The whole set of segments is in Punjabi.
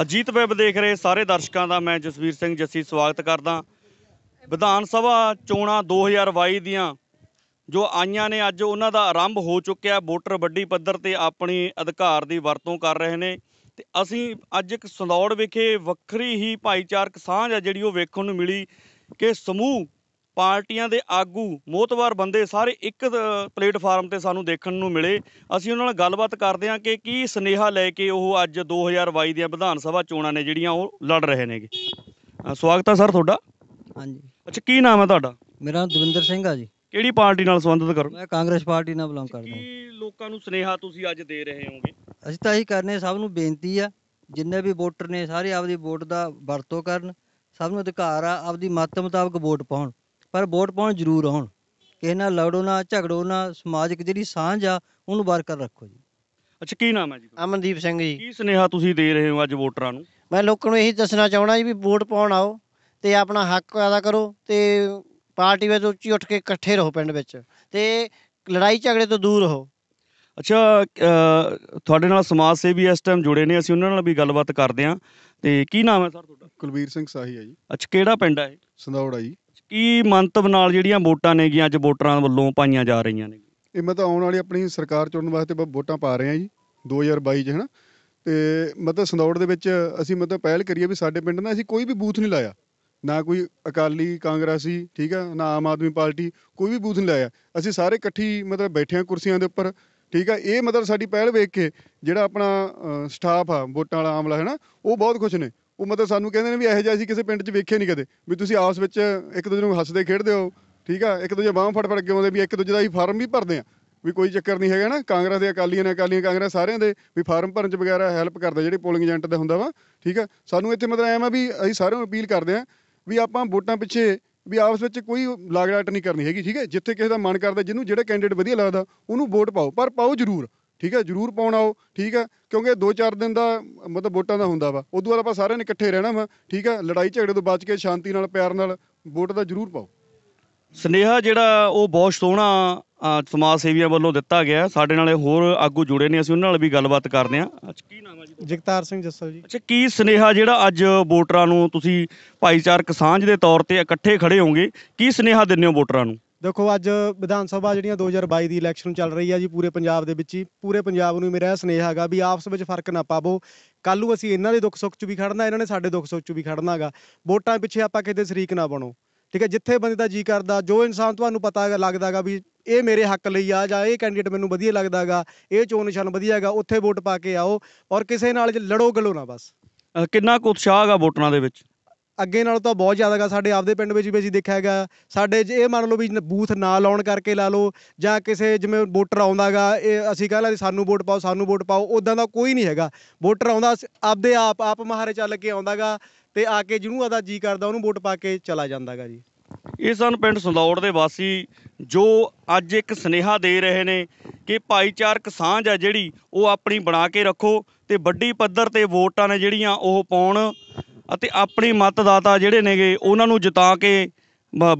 ਅਜੀਤ ਵੈਬ ਦੇਖ ਰਹੇ ਸਾਰੇ ਦਰਸ਼ਕਾਂ ਦਾ ਮੈਂ ਜਸਵੀਰ ਸਿੰਘ ਜੱਸੀ ਸਵਾਗਤ ਕਰਦਾ ਵਿਧਾਨ ਸਭਾ ਚੋਣਾਂ 2022 ਦੀਆਂ ਜੋ ਆਈਆਂ ਨੇ ਅੱਜ ਉਹਨਾਂ ਦਾ ਆਰੰਭ ਹੋ ਚੁੱਕਿਆ ਵੋਟਰ ਵੱਡੀ ਪੱਧਰ ਤੇ ਆਪਣੀ ਅਧਿਕਾਰ ਦੀ ਵਰਤੋਂ ਕਰ ਰਹੇ ਨੇ ਤੇ ਅਸੀਂ ਅੱਜ ਇੱਕ ਸੰਦੌੜ ਵਿਖੇ ਵੱਖਰੀ ਹੀ ਭਾਈਚਾਰਕ ਸਾਂਝ ਆ ਜਿਹੜੀ ਉਹ ਵੇਖਣ ਨੂੰ ਮਿਲੀ ਕਿ ਸਮੂਹ ਪਾਰਟੀਆਂ ਦੇ ਆਗੂ ਮੋਤਵਾਰ ਬੰਦੇ ਸਾਰੇ ਇੱਕ ਪਲੇਟਫਾਰਮ ਤੇ ਸਾਨੂੰ ਦੇਖਣ ਨੂੰ ਮਿਲੇ ਅਸੀਂ ਉਹਨਾਂ ਨਾਲ ਗੱਲਬਾਤ ਕਰਦੇ ਹਾਂ ਕਿ ਕੀ ਸਨੇਹਾ ਲੈ ਕੇ ਉਹ ਅੱਜ 2022 ਦੀਆਂ ਵਿਧਾਨ ਸਭਾ ਚੋਣਾਂ ਨੇ ਜਿਹੜੀਆਂ ਉਹ ਲੜ ਰਹੇ ਨੇਗੇ ਸਵਾਗਤ ਹੈ ਸਰ ਤੁਹਾਡਾ ਹਾਂਜੀ ਅੱਛਾ ਕੀ ਨਾਮ ਹੈ ਤੁਹਾਡਾ ਮੇਰਾ ਦਵਿੰਦਰ ਸਿੰਘ ਆ ਜੀ ਕਿਹੜੀ ਪਾਰਟੀ ਨਾਲ ਸੰਬੰਧਿਤ ਕਰੋ ਮੈਂ ਕਾਂਗਰਸ ਪਾਰਟੀ ਨਾਲ ਬਿਲੋਂਗ ਕਰਦਾ ਹਾਂ। ਕੀ ਲੋਕਾਂ ਨੂੰ ਸਨੇਹਾ ਤੁਸੀਂ ਅੱਜ ਦੇ ਰਹੇ ਹੋਗੇ ਅਸੀਂ ਤਾਂ ਇਹੀ ਕਰਨੇ ਸਭ ਨੂੰ ਬੇਨਤੀ ਆ ਜਿੰਨੇ ਵੀ ਵੋਟਰ ਨੇ ਸਾਰੇ ਆਪਦੀ ਵੋਟ ਦਾ ਵਰਤੋਂ ਕਰਨ ਸਭ ਨੂੰ ਅਧਿਕਾਰ ਆ ਆਪਦੀ ਮਤ ਮੁਤਾਬਕ ਵੋਟ ਪਾਉਣ ਪਰ ਵੋਟ ਪਾਉਣ ਜ਼ਰੂਰ ਆਉਣ ਕਿਸੇ ਨਾਲ ਲੜੋ ਨਾ ਝਗੜੋ ਨਾ ਸਮਾਜਿਕ ਜਿਹੜੀ ਸਾਂਝ ਆ ਉਹਨੂੰ ਬਰਕਰਾਰ ਰੱਖੋ ਜੀ ਅੱਛਾ ਕੀ ਨਾਮ ਹੈ ਜੀ ਅਮਨਦੀਪ ਸਿੰਘ ਜੀ ਕੀ ਸੁਨੇਹਾ ਤੁਸੀਂ ਦੇ ਰਹੇ ਹੋ ਅੱਜ ਵੋਟਰਾਂ ਨੂੰ ਮੈਂ ਲੋਕਾਂ ਨੂੰ ਇਹੀ ਦੱਸਣਾ ਚਾਹਣਾ ਜੀ ਵੀ ਵੋਟ ਪਾਉਣ ਆਓ ਤੇ ਆਪਣਾ ਹੱਕ ਅਦਾ ਕਰੋ ਤੇ ਪਾਰਟੀ ਵਿੱਚ ਉੱਚੀ ਉੱਠ ਕੇ ਇਕੱਠੇ ਰਹੋ ਪਿੰਡ ਵਿੱਚ ਤੇ ਲੜਾਈ ਝਗੜੇ ਤੋਂ ਦੂਰ ਰਹੋ ਅੱਛਾ ਤੁਹਾਡੇ ਨਾਲ ਸਮਾਜ ਸੇਵੀ ਇਸ ਟਾਈਮ ਜੁੜੇ ਨੇ ਅਸੀਂ ਉਹਨਾਂ ਨਾਲ ਵੀ ਗੱਲਬਾਤ ਕਰਦੇ ਆਂ ਤੇ ਕੀ ਨਾਮ ਹੈ ਸਰ ਤੁਹਾਡਾ ਕੁਲਵੀਰ ਸਿੰਘ ਸਾਹੀ ਹੈ ਜੀ ਅੱਛਾ ਕਿਹੜਾ ਪਿੰਡ ਹੈ ਇਹ ਸੰਦੌੜਾ ਜੀ ਕੀ ਮੰਤਵ ਨਾਲ ਜਿਹੜੀਆਂ ਵੋਟਾਂ ਨੇਗੀਆਂ ਅੱਜ ਵੋਟਰਾਂ ਵੱਲੋਂ ਪਾਈਆਂ ਜਾ ਰਹੀਆਂ ਨੇ ਇਹ ਮੈਂ ਤਾਂ ਆਉਣ ਵਾਲੀ ਆਪਣੀ ਸਰਕਾਰ ਚੁਣਨ ਵਾਸਤੇ ਵੋਟਾਂ ਪਾ ਰਹੇ ਆ ਜੀ 2022 ਚ ਹਨਾ ਤੇ ਮਤਲਬ ਸੰਦੌੜ ਦੇ ਵਿੱਚ ਅਸੀਂ ਮਤਲਬ ਪਹਿਲ ਕਰੀਏ ਵੀ ਸਾਡੇ ਪਿੰਡ ਨਾਲ ਅਸੀਂ ਕੋਈ ਵੀ ਬੂਥ ਨਹੀਂ ਲਾਇਆ ਨਾ ਕੋਈ ਅਕਾਲੀ ਕਾਂਗਰਸੀ ਠੀਕ ਆ ਨਾ ਆਮ ਆਦਮੀ ਪਾਰਟੀ ਕੋਈ ਵੀ ਬੂਥ ਨਹੀਂ ਲਾਇਆ ਅਸੀਂ ਸਾਰੇ ਇਕੱਠੀ ਮਤਲਬ ਬੈਠੇ ਆ ਕੁਰਸੀਆਂ ਦੇ ਉੱਪਰ ਠੀਕ ਆ ਇਹ ਮਤਲਬ ਸਾਡੀ ਪਹਿਲ ਵੇਖ ਕੇ ਜਿਹੜਾ ਆਪਣਾ ਸਟਾਫ ਆ ਵੋਟਾਂ ਵਾਲਾ ਆਮਲਾ ਹੈ ਨਾ ਉਹ ਬਹੁਤ ਖੁਸ਼ ਨੇ ਉਹ ਮਤਲਬ ਸਾਨੂੰ ਕਹਿੰਦੇ ਨੇ ਵੀ ਇਹੋ ਜਿਹਾ ਅਸੀਂ ਕਿਸੇ ਪਿੰਡ 'ਚ ਵੇਖੇ ਨਹੀਂ ਕਦੇ ਵੀ ਤੁਸੀਂ ਆਪਸ ਵਿੱਚ ਇੱਕ ਦੂਜੇ ਨੂੰ ਹੱਸਦੇ ਖੇਡਦੇ ਹੋ ਠੀਕ ਆ ਇੱਕ ਦੂਜੇ ਬਾਹਾਂ ਫੜ ਫੜ ਕੇ ਆਉਂਦੇ ਵੀ ਇੱਕ ਦੂਜੇ ਦਾ ਹੀ ਫਾਰਮ ਵੀ ਭਰਦੇ ਆ ਵੀ ਕੋਈ ਚੱਕਰ ਨਹੀਂ ਹੈਗਾ ਨਾ ਕਾਂਗਰਸ ਦੇ ਅਕਾਲੀਆਂ ਨੇ ਅਕਾਲੀਆਂ ਕਾਂਗਰਸ ਸਾਰਿਆਂ ਦੇ ਵੀ ਫਾਰਮ ਭਰਨ ਚ ਵਗੈਰਾ ਹੈਲਪ ਕਰਦੇ ਜਿਹੜੇ ਪੋਲਿੰਗ ਏਜੰਟ ਦਾ ਹੁੰਦਾ ਵਾ ਠੀਕ ਆ ਸਾਨੂੰ ਇੱਥੇ ਮਤਲਬ ਐਵੇਂ ਵੀ ਅਸੀਂ ਸਾਰਿਆਂ ਨੂੰ ਅਪੀਲ ਕਰਦੇ ਆ ਵੀ ਆਪਾਂ ਵੋਟਾਂ ਪਿੱਛੇ ਵੀ ਆਪਸ ਵਿੱਚ ਕੋਈ ਲਾਗੜਾਟ ਨਹੀਂ ਕਰਨੀ ਹੈਗੀ ਠੀਕ ਹੈ ਜਿੱਥੇ ਕਿਸੇ ਦਾ ਮਨ ਕਰਦਾ ਜਿਹਨੂੰ ਜਿਹੜਾ ਕੈਂਡੀਡੇਟ ਵਧੀਆ ਲੱਗਦਾ ਉਹਨੂੰ ਵੋਟ ਪਾਓ ਪਰ ਪਾਓ ਜ਼ਰੂਰ ਠੀਕ ਹੈ ਜਰੂਰ ਪਾਉਣ ਆਓ ਠੀਕ ਹੈ ਕਿਉਂਕਿ 2-4 ਦਿਨ ਦਾ ਮਤਲਬ ਵੋਟਾਂ ਦਾ ਹੁੰਦਾ ਵਾ ਉਦੋਂ ਬਾਅਦ ਆਪਾਂ ਸਾਰਿਆਂ ਨੇ ਇਕੱਠੇ ਰਹਿਣਾ ਵਾ ਠੀਕ ਹੈ ਲੜਾਈ ਝਗੜੇ ਤੋਂ ਬਚ ਕੇ ਸ਼ਾਂਤੀ ਨਾਲ ਪਿਆਰ ਨਾਲ ਵੋਟ ਦਾ ਜਰੂਰ ਪਾਓ ਸਨੇਹਾ ਜਿਹੜਾ ਉਹ ਬਹੁਤ ਸੋਹਣਾ ਸਮਾਜ ਸੇਵੀਆਂ ਵੱਲੋਂ ਦਿੱਤਾ ਗਿਆ ਸਾਡੇ ਨਾਲ ਹੋਰ ਆਗੂ ਜੁੜੇ ਨੇ ਅਸੀਂ ਉਹਨਾਂ ਨਾਲ ਵੀ ਗੱਲਬਾਤ ਕਰਦੇ ਆ ਅੱਜ ਕੀ ਨਾਮ ਹੈ ਜੀ ਜਗਤਾਰ ਸਿੰਘ ਜੱਸਲ ਜੀ ਅੱਛਾ ਕੀ ਸਨੇਹਾ ਜਿਹੜਾ ਅੱਜ ਵੋਟਰਾਂ ਨੂੰ ਤੁਸੀਂ ਭਾਈਚਾਰਕ ਸਾਂਝ ਦੇ ਤੌਰ ਤੇ ਇਕੱਠੇ ਖੜੇ ਹੋਗੇ ਕੀ ਸਨੇਹਾ ਦਿੰਦੇ ਹੋ ਵੋਟਰਾਂ ਨੂੰ ਦੇਖੋ ਅੱਜ ਵਿਧਾਨ ਸਭਾ ਜਿਹੜੀਆਂ 2022 ਦੀ ਇਲੈਕਸ਼ਨ ਚੱਲ ਰਹੀ ਹੈ ਜੀ ਪੂਰੇ ਪੰਜਾਬ ਦੇ ਵਿੱਚ ਹੀ ਪੂਰੇ ਪੰਜਾਬ ਨੂੰ ਮੇਰਾ ਸੁਨੇਹਾ ਸਨੇਹ ਹੈਗਾ ਵੀ ਆਪਸ ਵਿੱਚ ਫਰਕ ਨਾ ਪਾਵੋ ਕੱਲ ਨੂੰ ਅਸੀਂ ਇਹਨਾਂ ਦੇ ਦੁੱਖ ਸੁੱਖ 'ਚ ਵੀ ਖੜਨਾ ਇਹਨਾਂ ਨੇ ਸਾਡੇ ਦੁੱਖ ਸੁੱਖ 'ਚ ਵੀ ਖੜਨਾ ਹੈਗਾ ਵੋਟਾਂ ਪਿੱਛੇ ਆਪਾਂ ਕਿਤੇ ਸ਼ਰੀਕ ਨਾ ਬਣੋ ਠੀਕ ਹੈ ਜਿੱਥੇ ਬੰਦੇ ਦਾ ਜੀ ਕਰਦਾ ਜੋ ਇਨਸਾਨ ਤੁਹਾਨੂੰ ਪਤਾ ਲੱਗਦਾਗਾ ਵੀ ਇਹ ਮੇਰੇ ਹੱਕ ਲਈ ਆ ਜਾਂ ਇਹ ਕੈਂਡੀਡੇਟ ਮੈਨੂੰ ਵਧੀਆ ਲੱਗਦਾਗਾ ਇਹ ਚੋਣ ਨਿਸ਼ਾਨ ਵਧੀਆ ਹੈਗਾ ਉੱਥੇ ਵੋਟ ਪਾ ਕੇ ਆਓ ਔਰ ਕਿਸੇ ਨਾਲ ਲੜੋ ਗਲੋ ਨਾ ਬਸ ਕਿੰਨਾ ਕੁ ਉਤਸ਼ਾਹ ਹੈਗਾ ਵੋਟਰਾਂ ਦੇ ਵਿੱਚ ਅੱਗੇ ਨਾਲੋਂ ਤਾਂ ਬਹੁਤ ਜ਼ਿਆਦਾ ਗਾ ਸਾਡੇ ਆਪਦੇ ਪਿੰਡ ਵਿੱਚ ਵੀ ਅਸੀਂ ਦੇਖਿਆ ਹੈਗਾ ਸਾਡੇ ਜੇ ਇਹ ਮੰਨ ਲਓ ਵੀ ਬੂਥ ਨਾ ਲਾਉਣ ਕਰਕੇ ਲਾ ਲਓ ਜਾਂ ਕਿਸੇ ਜਿਵੇਂ ਵੋਟਰ ਆਉਂਦਾਗਾ ਇਹ ਅਸੀਂ ਕਹਿੰਦਾ ਸਾਨੂੰ ਵੋਟ ਪਾਓ ਸਾਨੂੰ ਵੋਟ ਪਾਓ ਉਦਾਂ ਦਾ ਕੋਈ ਨਹੀਂ ਹੈਗਾ ਵੋਟਰ ਆਉਂਦਾ ਆਪਦੇ ਆਪ ਆਪ ਮਹਾਰੇ ਚੱਲ ਕੇ ਆਉਂਦਾਗਾ ਤੇ ਆ ਕੇ ਜਿਹਨੂੰ ਆਦਾ ਜੀ ਕਰਦਾ ਉਹਨੂੰ ਵੋਟ ਪਾ ਕੇ ਚਲਾ ਜਾਂਦਾਗਾ ਜੀ ਇਹ ਸਨ ਪਿੰਡ ਸੰਦੌੜ ਦੇ ਵਾਸੀ ਜੋ ਅੱਜ ਇੱਕ ਸਨੇਹਾ ਦੇ ਰਹੇ ਨੇ ਕਿ ਭਾਈਚਾਰਕ ਸਾਂਝ ਆ ਜਿਹੜੀ ਉਹ ਆਪਣੀ ਬਣਾ ਕੇ ਰੱਖੋ ਤੇ ਵੱਡੀ ਪੱਧਰ ਤੇ ਵੋਟਾਂ ਨੇ ਜਿਹੜੀਆਂ ਉਹ ਪਾਉਣ ਅਤੇ ਆਪਣੇ ਮਤਦਾਤਾ ਜਿਹੜੇ ਨੇਗੇ ਉਹਨਾਂ ਨੂੰ ਜਿਤਾ ਕੇ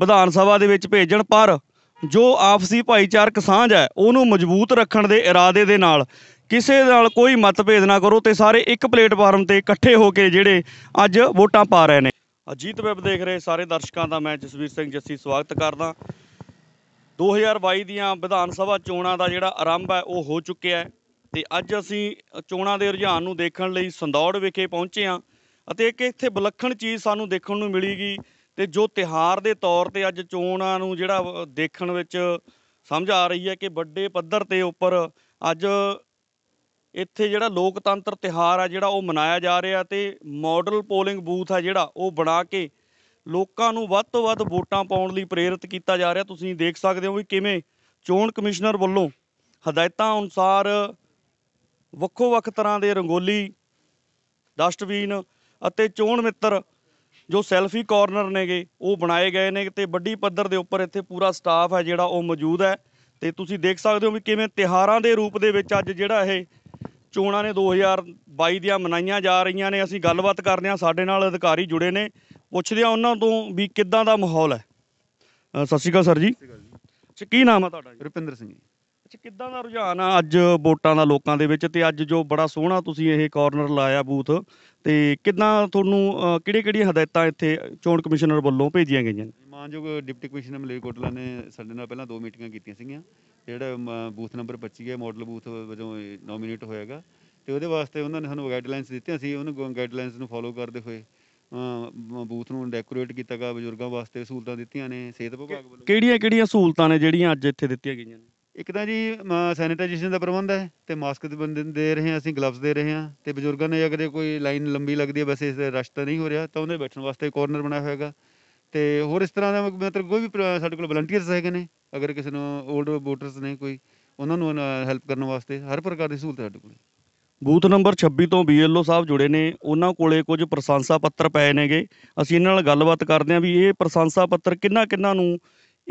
ਵਿਧਾਨ ਸਭਾ ਦੇ ਵਿੱਚ ਭੇਜਣ ਪਰ ਜੋ ਆਪਸੀ ਭਾਈਚਾਰਕ ਸਾਂਝ ਹੈ ਉਹਨੂੰ ਮਜ਼ਬੂਤ ਰੱਖਣ ਦੇ ਇਰਾਦੇ ਦੇ ਨਾਲ ਕਿਸੇ ਨਾਲ ਕੋਈ ਮਤਭੇਦ ਨਾ ਕਰੋ ਤੇ ਸਾਰੇ ਇੱਕ ਪਲੇਟਫਾਰਮ ਤੇ ਇਕੱਠੇ ਹੋ ਕੇ ਜਿਹੜੇ ਅੱਜ ਵੋਟਾਂ ਪਾ ਰਹੇ ਨੇ ਅਜੀਤ ਵੈਬ ਦੇਖ ਰਹੇ ਸਾਰੇ ਦਰਸ਼ਕਾਂ ਦਾ ਮੈਂ ਜਸਵੀਰ ਸਿੰਘ ਜੱਸੀ ਸਵਾਗਤ ਕਰਦਾ 2022 ਦੀਆਂ ਵਿਧਾਨ ਸਭਾ ਚੋਣਾਂ ਦਾ ਜਿਹੜਾ ਆਰੰਭ ਹੈ ਉਹ ਹੋ ਚੁੱਕਿਆ ਹੈ ਤੇ ਅੱਜ ਅਸੀਂ ਚੋਣਾਂ ਦੇ ਰੁਝਾਨ ਨੂੰ ਦੇਖਣ ਲਈ ਸੰਦੌੜ ਵਿਖੇ ਪਹੁੰਚੇ ਹਾਂ ਅਤੇ ਇੱਕ ਇੱਥੇ ਬਲੱਖਣ ਚੀਜ਼ ਸਾਨੂੰ ਦੇਖਣ ਨੂੰ ਮਿਲੀਗੀ ਤੇ ਜੋ ਤਿਹਾਰ ਦੇ ਤੌਰ ਤੇ ਅੱਜ ਚੋਣਾਂ ਨੂੰ ਜਿਹੜਾ ਦੇਖਣ ਵਿੱਚ ਸਮਝ ਆ ਰਹੀ ਹੈ ਕਿ ਵੱਡੇ ਪੱਧਰ ਤੇ ਉੱਪਰ ਅੱਜ ਇੱਥੇ ਜਿਹੜਾ ਲੋਕਤੰਤਰ ਤਿਹਾਰ ਆ ਜਿਹੜਾ ਉਹ ਮਨਾਇਆ ਜਾ ਰਿਹਾ ਤੇ ਮਾਡਲ ਪੋਲਿੰਗ ਬੂਥ ਆ ਜਿਹੜਾ ਉਹ ਬਣਾ ਕੇ ਲੋਕਾਂ ਨੂੰ ਵੱਧ ਤੋਂ ਵੱਧ ਵੋਟਾਂ ਪਾਉਣ ਲਈ ਪ੍ਰੇਰਿਤ ਕੀਤਾ ਜਾ ਰਿਹਾ ਤੁਸੀਂ ਦੇਖ ਸਕਦੇ ਹੋ ਵੀ ਕਿਵੇਂ ਚੋਣ ਕਮਿਸ਼ਨਰ ਵੱਲੋਂ ਹਦਾਇਤਾਂ ਅਨੁਸਾਰ ਵੱਖੋ ਵੱਖ ਤਰ੍ਹਾਂ ਦੇ ਰੰਗੋਲੀ ਡਸਟਬਿਨ ਅਤੇ ਚੋਣ ਮਿੱਤਰ ਜੋ ਸੈਲਫੀ ਕਾਰਨਰ ਨੇਗੇ ਉਹ ਬਣਾਏ ਗਏ ਨੇ ਤੇ ਵੱਡੀ ਪੱਧਰ ਦੇ ਉੱਪਰ ਇੱਥੇ ਪੂਰਾ ਸਟਾਫ ਹੈ ਜਿਹੜਾ ਉਹ ਮੌਜੂਦ ਹੈ ਤੇ ਤੁਸੀਂ ਦੇਖ ਸਕਦੇ ਹੋ ਵੀ ਕਿਵੇਂ ਤਿਹਾਰਾਂ ਦੇ ਰੂਪ ਦੇ ਵਿੱਚ ਅੱਜ ਜਿਹੜਾ ਇਹ ਚੋਣਾਂ ਨੇ 2022 ਦੀਆਂ ਮਨਾਈਆਂ ਜਾ ਰਹੀਆਂ ਨੇ ਅਸੀਂ ਗੱਲਬਾਤ ਕਰਦੇ ਹਾਂ ਸਾਡੇ ਨਾਲ ਅਧਿਕਾਰੀ ਜੁੜੇ ਨੇ ਪੁੱਛਦੇ ਆ ਉਹਨਾਂ ਤੋਂ ਵੀ ਕਿੱਦਾਂ ਦਾ ਮਾਹੌਲ ਹੈ ਸਤਿ ਸ਼੍ਰੀ ਅਕਾਲ ਸਰ ਜੀ ਸਤਿ ਸ਼੍ਰੀ ਅਕਾਲ ਜੀ ਕੀ ਨਾਮ ਹੈ ਤੁਹਾਡਾ ਰੁਪਿੰਦਰ ਸਿੰਘ ਜੀ ਚ ਕਿੱਦਾਂ ਦਾ ਰੁਝਾਨ ਆ ਅੱਜ ਵੋਟਾਂ ਦਾ ਲੋਕਾਂ ਦੇ ਵਿੱਚ ਤੇ ਅੱਜ ਜੋ ਬੜਾ ਸੋਹਣਾ ਤੁਸੀਂ ਇਹ ਕਾਰਨਰ ਲਾਇਆ ਬੂਥ ਤੇ ਕਿੱਦਾਂ ਤੁਹਾਨੂੰ ਕਿਹੜੇ ਕਿਹੜੀਆਂ ਹਦਾਇਤਾਂ ਇੱਥੇ ਚੋਣ ਕਮਿਸ਼ਨਰ ਵੱਲੋਂ ਭੇਜੀਆਂ ਗਈਆਂ ਨੇ ਮਾਨਯੋਗ ਡਿਪਟੀ ਕਮਿਸ਼ਨਰ ਮਲੇਰਕੋਟਲਾ ਨੇ ਸਾਡੇ ਨਾਲ ਪਹਿਲਾਂ ਦੋ ਮੀਟਿੰਗਾਂ ਕੀਤੀਆਂ ਸੀਗੀਆਂ ਜਿਹੜਾ ਬੂਥ ਨੰਬਰ 25 ਹੈ ਮਾਡਲ ਬੂਥ ਵਜੋਂ ਨੋਮੀਨੇਟ ਹੋਇਆਗਾ ਤੇ ਉਹਦੇ ਵਾਸਤੇ ਉਹਨਾਂ ਨੇ ਸਾਨੂੰ ਗਾਈਡਲਾਈਨਸ ਦਿੱਤੀਆਂ ਸੀ ਉਹਨਾਂ ਗਾਈਡਲਾਈਨਸ ਨੂੰ ਫੋਲੋ ਕਰਦੇ ਹੋਏ ਬੂਥ ਨੂੰ ਡੈਕੋਰੇਟ ਕੀਤਾ ਗਿਆ ਬਜ਼ੁਰਗਾਂ ਵਾਸਤੇ ਸਹੂਲਤਾਂ ਦਿੱਤੀਆਂ ਨੇ ਸਿਹਤ ਵਿਭਾਗ ਵੱਲੋਂ ਕਿਹੜੀਆਂ ਕਿਹੜੀਆਂ ਸਹੂਲਤਾਂ ਨੇ ਜਿਹੜੀਆਂ ਅੱਜ ਇੱਥੇ ਦਿੱਤੀਆਂ ਗਈਆਂ ਨੇ ਇੱਕ ਤਾਂ ਜੀ ਸੈਨੀਟਾਈਜੇਸ਼ਨ ਦਾ ਪ੍ਰਬੰਧ ਹੈ ਤੇ ਮਾਸਕ ਦੇ ਰਹੇ ਹਾਂ ਅਸੀਂ ਗਲਵਸ ਦੇ ਰਹੇ ਹਾਂ ਤੇ ਬਜ਼ੁਰਗਾਂ ਨੇ ਅਗਰ ਕੋਈ ਲਾਈਨ ਲੰਬੀ ਲੱਗਦੀ ਹੈ ਬਸ ਇਸ ਰਸ਼ ਤਾਂ ਨਹੀਂ ਹੋ ਰਿਹਾ ਤਾਂ ਉਹਨੇ ਬੈਠਣ ਵਾਸਤੇ ਕੋਰਨਰ ਬਣਾਇਆ ਹੋਇਆਗਾ ਤੇ ਹੋਰ ਇਸ ਤਰ੍ਹਾਂ ਦਾ ਮਤਲਬ ਕੋਈ ਵੀ ਸਾਡੇ ਕੋਲ ਵਲੰਟੀਅਰਸ ਹੈਗੇ ਨੇ ਅਗਰ ਕਿਸੇ ਨੂੰ 올ਡ ਵੋਟਰਸ ਨੇ ਕੋਈ ਉਹਨਾਂ ਨੂੰ ਹੈਲਪ ਕਰਨ ਵਾਸਤੇ ਹਰ ਪ੍ਰਕਾਰ ਦੀ ਸਹੂਲਤ ਸਾਡੇ ਕੋਲ ਬੂਥ ਨੰਬਰ 26 ਤੋਂ ਬੀਐਲਓ ਸਾਹਿਬ ਜੁੜੇ ਨੇ ਉਹਨਾਂ ਕੋਲੇ ਕੁਝ ਪ੍ਰਸ਼ੰਸਾ ਪੱਤਰ ਪਏ ਨੇਗੇ ਅਸੀਂ ਇਹਨਾਂ ਨਾਲ ਗੱਲਬਾਤ ਕਰਦੇ ਆਂ ਵੀ ਇਹ ਪ੍ਰਸ਼ੰਸਾ ਪੱਤਰ ਕਿੰਨਾ ਕਿੰਨਾ ਨੂੰ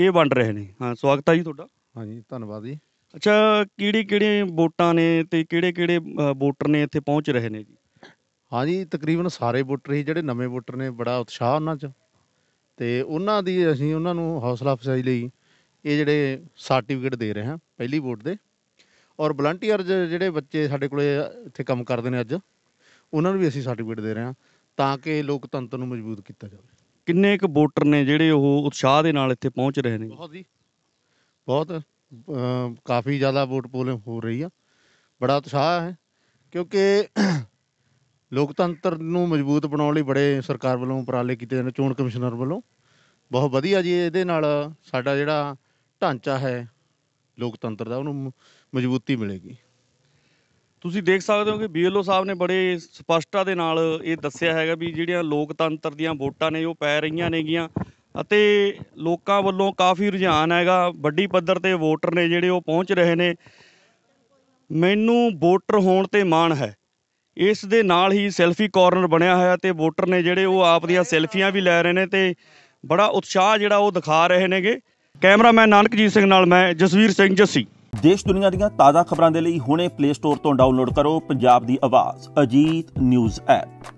ਇਹ ਵੰਡ ਰਹੇ ਨੇ ਹਾਂ ਸਵਾਗਤ ਹੈ ਜੀ ਤੁਹਾਡਾ ਹਾਂਜੀ ਧੰਨਵਾਦ ਜੀ ਅੱਛਾ ਕਿਹੜੀ ਕਿਹੜੇ ਵੋਟਾਂ ਨੇ ਤੇ ਕਿਹੜੇ ਕਿਹੜੇ ਵੋਟਰ ਨੇ ਇੱਥੇ ਪਹੁੰਚ ਰਹੇ ਨੇ ਜੀ ਹਾਂਜੀ ਤਕਰੀਬਨ ਸਾਰੇ ਵੋਟਰ ਹੀ ਜਿਹੜੇ ਨਵੇਂ ਵੋਟਰ ਨੇ ਬੜਾ ਉਤਸ਼ਾਹ ਉਹਨਾਂ 'ਚ ਤੇ ਉਹਨਾਂ ਦੀ ਅਸੀਂ ਉਹਨਾਂ ਨੂੰ ਹੌਸਲਾ ਫਸਾਈ ਲਈ ਇਹ ਜਿਹੜੇ ਸਰਟੀਫਿਕੇਟ ਦੇ ਰਹੇ ਹਾਂ ਪਹਿਲੀ ਵੋਟ ਦੇ ਔਰ ਵਲੰਟੀਅਰ ਜਿਹੜੇ ਬੱਚੇ ਸਾਡੇ ਕੋਲੇ ਇੱਥੇ ਕੰਮ ਕਰਦੇ ਨੇ ਅੱਜ ਉਹਨਾਂ ਨੂੰ ਵੀ ਅਸੀਂ ਸਰਟੀਫਿਕੇਟ ਦੇ ਰਹੇ ਹਾਂ ਤਾਂ ਕਿ ਲੋਕਤੰਤਰ ਨੂੰ ਮਜ਼ਬੂਤ ਕੀਤਾ ਜਾਵੇ ਕਿੰਨੇ ਇੱਕ ਵੋਟਰ ਨੇ ਜਿਹੜੇ ਉਹ ਉਤਸ਼ਾਹ ਦੇ ਨਾਲ ਇੱਥੇ ਪਹੁੰਚ ਰਹੇ ਨੇ ਬਹੁਤ ਜੀ ਬਹੁਤ ਕਾਫੀ ਜ਼ਿਆਦਾ ਵੋਟ ਪੋਲਿੰਗ ਹੋ ਰਹੀ ਆ ਬੜਾ ਉਤਸ਼ਾਹ ਹੈ ਕਿਉਂਕਿ ਲੋਕਤੰਤਰ ਨੂੰ ਮਜ਼ਬੂਤ ਬਣਾਉਣ ਲਈ ਬੜੇ ਸਰਕਾਰ ਵੱਲੋਂ ਉਪਰਾਲੇ ਕੀਤੇ ਜਾਂਦੇ ਚੋਣ ਕਮਿਸ਼ਨਰ ਵੱਲੋਂ ਬਹੁਤ ਵਧੀਆ ਜੀ ਇਹਦੇ ਨਾਲ ਸਾਡਾ ਜਿਹੜਾ ਢਾਂਚਾ ਹੈ ਲੋਕਤੰਤਰ ਦਾ ਉਹਨੂੰ ਮਜ਼ਬੂਤੀ ਮਿਲੇਗੀ ਤੁਸੀਂ ਦੇਖ ਸਕਦੇ ਹੋ ਕਿ ਬੀਐਲਓ ਸਾਹਿਬ ਨੇ ਬੜੇ ਸਪਸ਼ਟਤਾ ਦੇ ਨਾਲ ਇਹ ਦੱਸਿਆ ਹੈਗਾ ਵੀ ਜਿਹੜੀਆਂ ਲੋਕਤੰਤਰ ਦੀਆਂ ਵੋਟਾਂ ਨੇ ਉਹ ਪੈ ਰਹੀਆਂ ਨੇਗੀਆਂ ਅਤੇ ਲੋਕਾਂ ਵੱਲੋਂ ਕਾਫੀ ਰੁਝਾਨ ਹੈਗਾ ਵੱਡੀ ਪੱਧਰ ਤੇ ਵੋਟਰ ਨੇ ਜਿਹੜੇ ਉਹ ਪਹੁੰਚ ਰਹੇ ਨੇ ਮੈਨੂੰ ਵੋਟਰ ਹੋਣ ਤੇ ਮਾਣ ਹੈ ਇਸ ਦੇ ਨਾਲ ਹੀ ਸੈਲਫੀ ਕਾਰਨਰ ਬਣਿਆ ਹੋਇਆ ਤੇ ਵੋਟਰ ਨੇ ਜਿਹੜੇ ਉਹ ਆਪ ਦੀਆਂ ਸੈਲਫੀਆਂ ਵੀ ਲੈ ਰਹੇ ਨੇ ਤੇ ਬੜਾ ਉਤਸ਼ਾਹ ਜਿਹੜਾ ਉਹ ਦਿਖਾ ਰਹੇ ਨੇਗੇ ਕੈਮਰਾਮੈਨ ਨਾਨਕਜੀਤ ਸਿੰਘ ਨਾਲ ਮੈਂ ਜਸਵੀਰ ਸਿੰਘ ਜੱਸੀ ਦੇਸ਼ ਦੁਨੀਆ ਦੀਆਂ ਤਾਜ਼ਾ ਖਬਰਾਂ ਦੇ ਲਈ ਹੁਣੇ ਪਲੇ ਸਟੋਰ ਤੋਂ ਡਾਊਨਲੋਡ ਕਰੋ ਪੰਜਾਬ ਦੀ ਆਵਾਜ਼ ਅਜੀਤ ਨਿਊਜ਼ ਐਪ